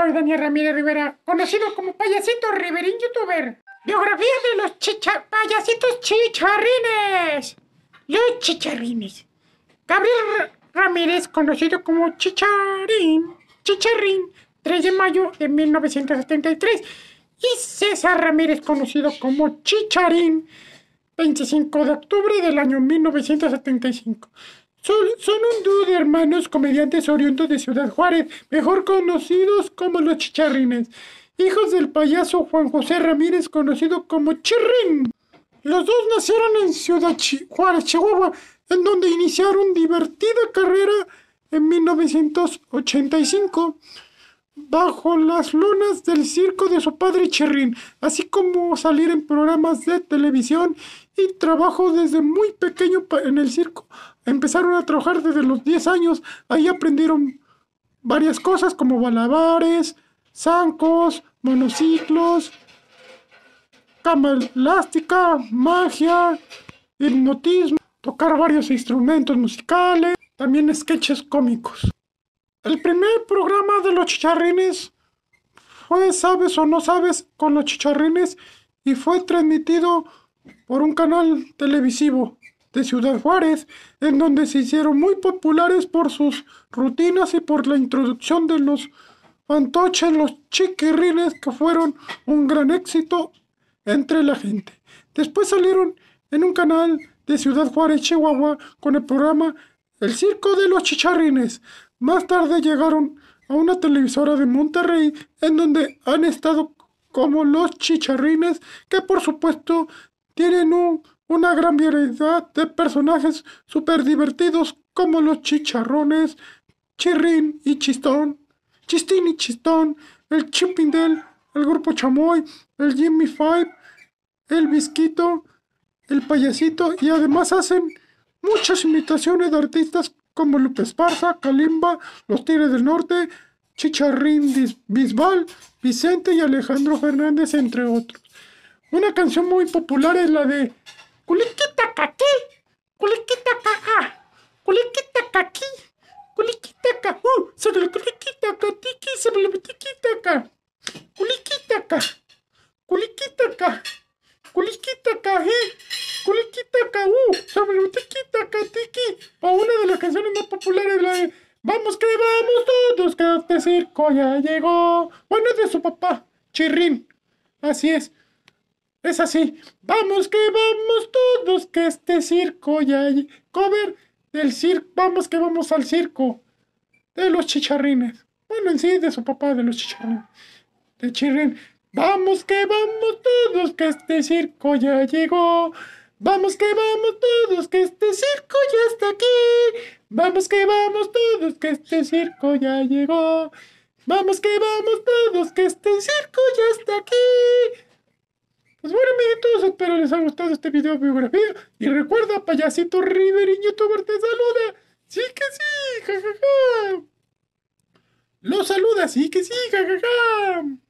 Soy Daniel Ramírez Rivera, conocido como Payasito Riverín Youtuber. Biografía de los chicha payasitos chicharrines. Los chicharrines. Gabriel Ramírez, conocido como Chicharín, Chicharrín, 3 de mayo de 1973. Y César Ramírez, conocido como Chicharín, 25 de octubre del año 1975. Son, un dúo de hermanos comediantes oriundos de Ciudad Juárez, mejor conocidos como los chicharrines, hijos del payaso Juan José Ramírez, conocido como Chirrín. Los dos nacieron en Ciudad Juárez, Chihuahua, en donde iniciaron divertida carrera en 1985 bajo las lunas del circo de su padre Cherrin, así como salir en programas de televisión y trabajo desde muy pequeño en el circo. Empezaron a trabajar desde los 10 años, ahí aprendieron varias cosas como balabares, zancos, monociclos, cama elástica, magia, hipnotismo, tocar varios instrumentos musicales, también sketches cómicos. El primer programa de los chicharrines fue Sabes o no sabes con los chicharrines y fue transmitido por un canal televisivo de Ciudad Juárez, en donde se hicieron muy populares por sus rutinas y por la introducción de los fantoches, los chiquirrines, que fueron un gran éxito entre la gente. Después salieron en un canal de Ciudad Juárez, Chihuahua, con el programa El Circo de los Chicharrines, más tarde llegaron a una televisora de Monterrey en donde han estado como los chicharrines que por supuesto tienen una gran variedad de personajes súper divertidos como los chicharrones, chirrín y chistón, chistín y chistón, el chimpindel, el grupo chamoy, el Jimmy Five, el bisquito, el payasito y además hacen muchas imitaciones de artistas como Lupe Esparza, Kalimba, Los Tigres del Norte, Chicharrín Bisbal, Vicente y Alejandro Fernández, entre otros. Una canción muy popular es la de Culiquita caquí, culiquita caja, culiquita caquí, culiquita cajú, sobre la culiquita catiqui, sobre la batiquita ca, culiquita ca, culiquita ca, culiquita cají, culiquita caú, sobre la Tiki o una de las canciones más populares, la Vamos que vamos todos, que este circo ya llegó. Bueno, es de su papá, Chirrin. Así es. Es así. Vamos que vamos todos, que este circo ya llegó. Cover del circo. Vamos que vamos al circo. De los chicharrines. Bueno, en sí, de su papá, de los chicharrines. De Chirrin. Vamos que vamos todos, que este circo ya llegó. Vamos que vamos todos, que este circo ya está aquí. Vamos que vamos todos, que este circo ya llegó. Vamos que vamos todos, que este circo ya está aquí. Pues bueno, amiguitos, espero les haya gustado este video biografía. Y recuerda, payasito River y youtuber te saluda. Sí que sí, jajaja. Ja, ja. Lo saluda, sí que sí, jajaja. Ja, ja.